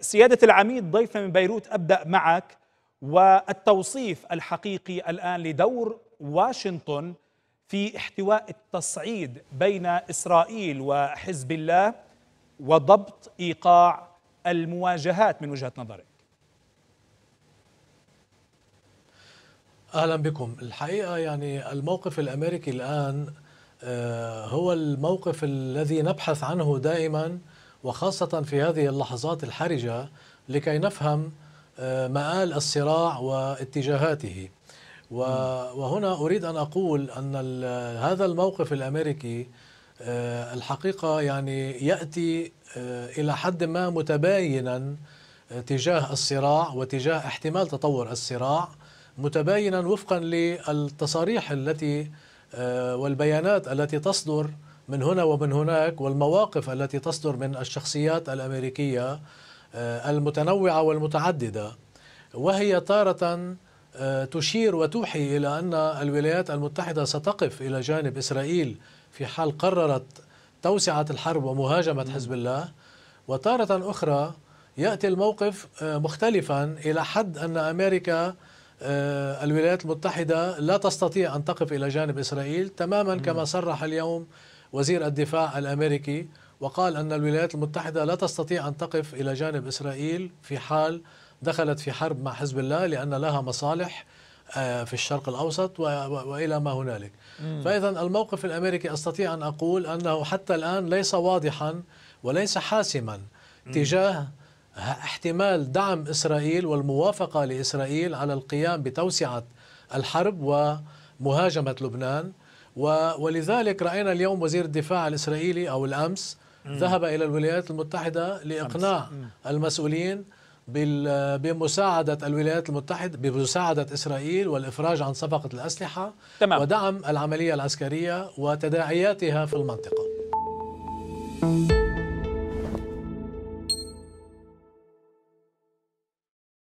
سيادة العميد ضيفنا من بيروت أبدأ معك والتوصيف الحقيقي الآن لدور واشنطن في احتواء التصعيد بين إسرائيل وحزب الله وضبط إيقاع المواجهات من وجهة نظرك أهلا بكم الحقيقة يعني الموقف الأمريكي الآن آه، هو الموقف الذي نبحث عنه دائما وخاصة في هذه اللحظات الحرجة لكي نفهم آه، مآل الصراع واتجاهاته وهنا أريد أن أقول أن هذا الموقف الأمريكي آه، الحقيقة يعني يأتي آه، إلى حد ما متباينا تجاه الصراع وتجاه احتمال تطور الصراع متباينا وفقا للتصاريح التي والبيانات التي تصدر من هنا ومن هناك والمواقف التي تصدر من الشخصيات الامريكيه آه، المتنوعه والمتعدده وهي تاره آه، تشير وتوحي الى ان الولايات المتحده ستقف الى جانب اسرائيل في حال قررت توسعه الحرب ومهاجمه حزب الله وتاره اخرى ياتي الموقف آه، مختلفا الى حد ان امريكا الولايات المتحده لا تستطيع ان تقف الى جانب اسرائيل تماما كما صرح اليوم وزير الدفاع الامريكي وقال ان الولايات المتحده لا تستطيع ان تقف الى جانب اسرائيل في حال دخلت في حرب مع حزب الله لان لها مصالح آه، في الشرق الاوسط والى ما هنالك. فاذا الموقف الامريكي استطيع ان اقول انه حتى الان ليس واضحا وليس حاسما تجاه احتمال دعم اسرائيل والموافقه لاسرائيل على القيام بتوسعه الحرب ومهاجمه لبنان ولذلك رأينا اليوم وزير الدفاع الإسرائيلي أو الأمس مم. ذهب إلى الولايات المتحدة لإقناع المسؤولين بمساعدة الولايات المتحدة بمساعدة إسرائيل والإفراج عن صفقة الأسلحة تمام. ودعم العملية العسكرية وتداعياتها في المنطقة